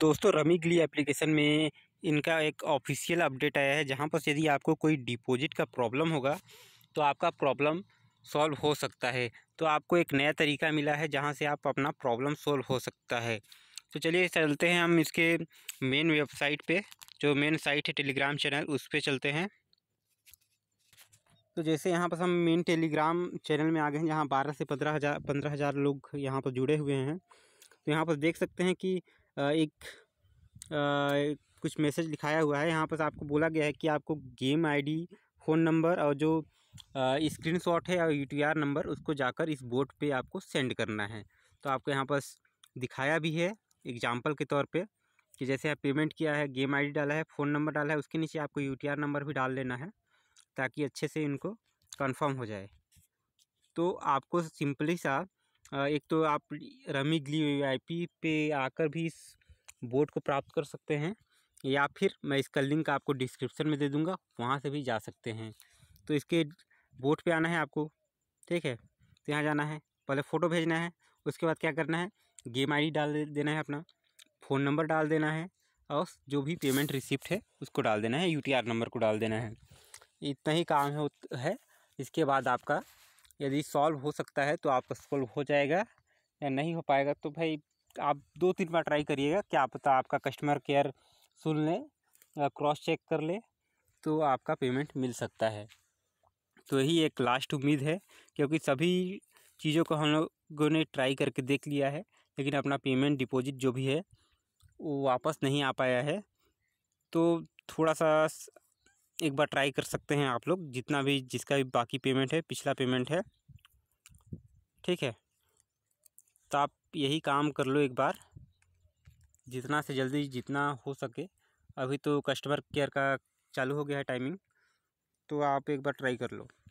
दोस्तों रमी गली एप्लीकेशन में इनका एक ऑफिशियल अपडेट आया है जहाँ पर यदि आपको कोई डिपॉजिट का प्रॉब्लम होगा तो आपका प्रॉब्लम सॉल्व हो सकता है तो आपको एक नया तरीका मिला है जहाँ से आप अपना प्रॉब्लम सॉल्व हो सकता है तो चलिए चलते हैं हम इसके मेन वेबसाइट पे जो मेन साइट है टेलीग्राम चैनल उस पर चलते हैं तो जैसे यहाँ पर हम मेन टेलीग्राम चैनल में आ गए हैं जहाँ बारह से पंद्रह हज़ार पंद्रह हज़ार लोग यहाँ पर जुड़े हुए हैं तो यहाँ पर देख सकते हैं कि एक, कुछ मैसेज लिखाया हुआ है यहाँ पर आपको बोला गया है कि आपको गेम आईडी फ़ोन नंबर और जो स्क्रीन शॉट है और यू नंबर उसको जाकर इस बोर्ड पे आपको सेंड करना है तो आपको यहाँ पर दिखाया भी है एग्जाम्पल के तौर पे कि जैसे आप पेमेंट किया है गेम आईडी डाला है फ़ोन नंबर डाला है उसके नीचे आपको यू नंबर भी डाल लेना है ताकि अच्छे से इनको कन्फर्म हो जाए तो आपको सिंपली सा एक तो आप Rummy Glee V I P पे आकर भी इस बोर्ड को प्राप्त कर सकते हैं या फिर मैं इसका लिंक आपको डिस्क्रिप्शन में दे दूँगा वहाँ से भी जा सकते हैं तो इसके बोर्ड पे आना है आपको ठीक है तो यहाँ जाना है पहले फ़ोटो भेजना है उसके बाद क्या करना है गेम आई डाल देना है अपना फ़ोन नंबर डाल देना है और जो भी पेमेंट रिसिप्ट है उसको डाल देना है यूटीआर नंबर को डाल देना है इतना ही काम है इसके बाद आपका यदि सॉल्व हो सकता है तो आपका सॉल्व हो जाएगा या नहीं हो पाएगा तो भाई आप दो तीन बार ट्राई करिएगा क्या पता आपका कस्टमर केयर सुन ले क्रॉस चेक कर ले तो आपका पेमेंट मिल सकता है तो यही एक लास्ट उम्मीद है क्योंकि सभी चीज़ों को हम लोगों ने ट्राई करके देख लिया है लेकिन अपना पेमेंट डिपॉजिट जो भी है वो वापस नहीं आ पाया है तो थोड़ा सा एक बार ट्राई कर सकते हैं आप लोग जितना भी जिसका भी बाकी पेमेंट है पिछला पेमेंट है ठीक है तो आप यही काम कर लो एक बार जितना से जल्दी जितना हो सके अभी तो कस्टमर केयर का चालू हो गया है टाइमिंग तो आप एक बार ट्राई कर लो